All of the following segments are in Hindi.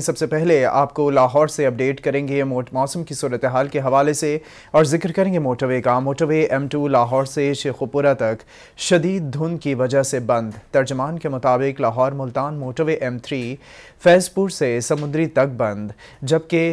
सबसे पहले आपको लाहौर से अपडेट करेंगे मौसम की सूरत हाल के हवाले से और जिक्र करेंगे मोटरवे का मोटरवे एम टू लाहौर से शेखपुरा तक शदीद धुंध की वजह से बंद तर्जमान के मुताबिक Lahore Multan motorway M three Faizpur से समुद्री तक बंद जबकि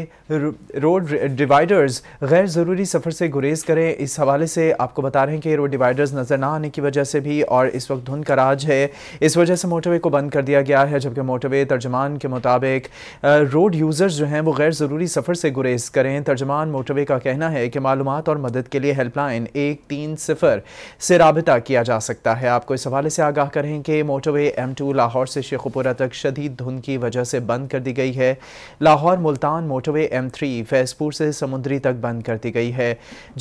रोड डिवाइडर्स गैर ज़रूरी सफ़र से गुरेज करें इस हवाले से आपको बता रहे हैं कि रोड डिवाइडर्स नज़र ना आने की वजह से भी और इस वक्त धुंध का राज है इस वजह से मोटरवे को बंद कर दिया गया है जबकि मोटरवे तर्जमान के मुताबिक रोड यूज़र्स जो हैं वो गैर ज़रूरी सफ़र से गुरेज करें तर्जमान मोटरवे का कहना है कि मालूम और मदद के लिए हेल्पलाइन एक तीन सिफर से रबता किया जा सकता है आपको इस हवाले से आगाह करें कि मोटरवे एम टू लाहौर से शेखपुरा तक शदीद धुंध की वजह से बंद कर दी गई है Lahore Multan motorway M three Faizpur से समुद्री तक बंद कर दी गई है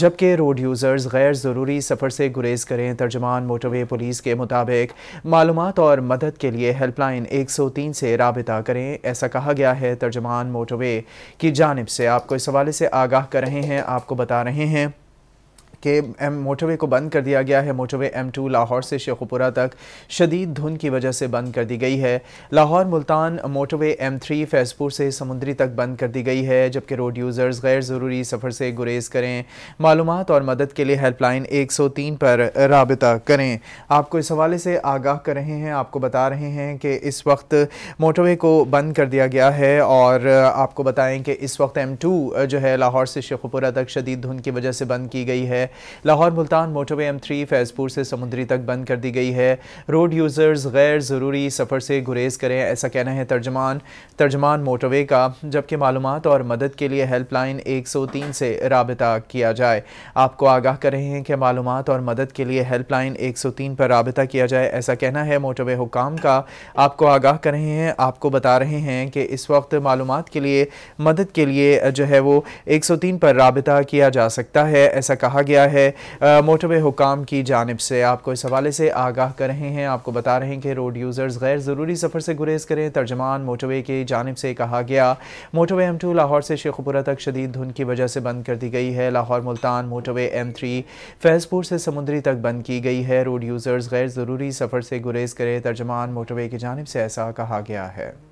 जबकि रोड यूज़र्स गैर ज़रूरी सफ़र से गुरेज करें तर्जमान मोटरवे पुलिस के मुताबिक मालूम और मदद के लिए हेल्पलाइन एक सौ तीन से रबता करें ऐसा कहा गया है तर्जमान मोटरवे की जानब से आपको इस हवाले से आगाह कर रहे हैं आपको बता रहे हैं के एम मोटरवे को बंद कर दिया गया है मोटरवे एम टू लाहौर से शेखपुरा तक शदीद धुंध की वजह से बंद कर दी गई है Lahore Multan motorway M three Faizpur से समुद्री तक बंद कर दी गई है जबकि रोड यूज़र्स गैर ज़रूरी सफ़र से गुरेज करें मालूम और मदद के लिए हेल्पलाइन एक सौ तीन पर रबता करें आपको इस हवाले से आगाह कर रहे हैं आपको बता रहे हैं कि इस वक्त मोटरवे को बंद कर दिया गया है और आपको बताएं कि इस वक्त एम टू जो है लाहौर से शेखपुरा तक शदीद धुन की वजह से बंद की गई है Lahore Multan motorway M three Faizpur से समुद्री तक बंद कर दी गई है रोड यूज़र्स गैर ज़रूरी सफ़र से गुरेज करें ऐसा कहना है तर्जमान तर्जमान मोटरवे का जबकि मालूम और मदद के लिए हेल्पलाइन एक सौ तीन से रबता किया जाए आपको आगाह कर रहे हैं कि मालूम और मदद के लिए हेल्पलाइन एक सौ तीन पर रबता किया जाए ऐसा कहना है मोटरवे हुकाम का आपको आगाह कर रहे हैं आपको बता रहे हैं कि इस वक्त मालूम के लिए मदद के लिए जो है वो एक सौ तीन पर रबता किया जा सकता है ऐसा कहा गया गया है मोटरवे हुकाम की जानब से आपको इस हवाले से आगाह कर रहे हैं आपको बता रहे हैं कि रोड यूज़र्स गैर ज़रूरी सफ़र से गुरेज करें तर्जमान मोटरवे की जानब से कहा गया मोटरवे एम टू लाहौर से शेखपुरा तक शदीद धुंध की वजह से बंद कर दी गई है Lahore Multan motorway M three Faizpur से समुद्री तक बंद की गई है रोड यूज़र्स गैर ज़रूरी सफ़र से गुरेज करें तर्जमान मोटरवे की जानब से ऐसा कहा गया है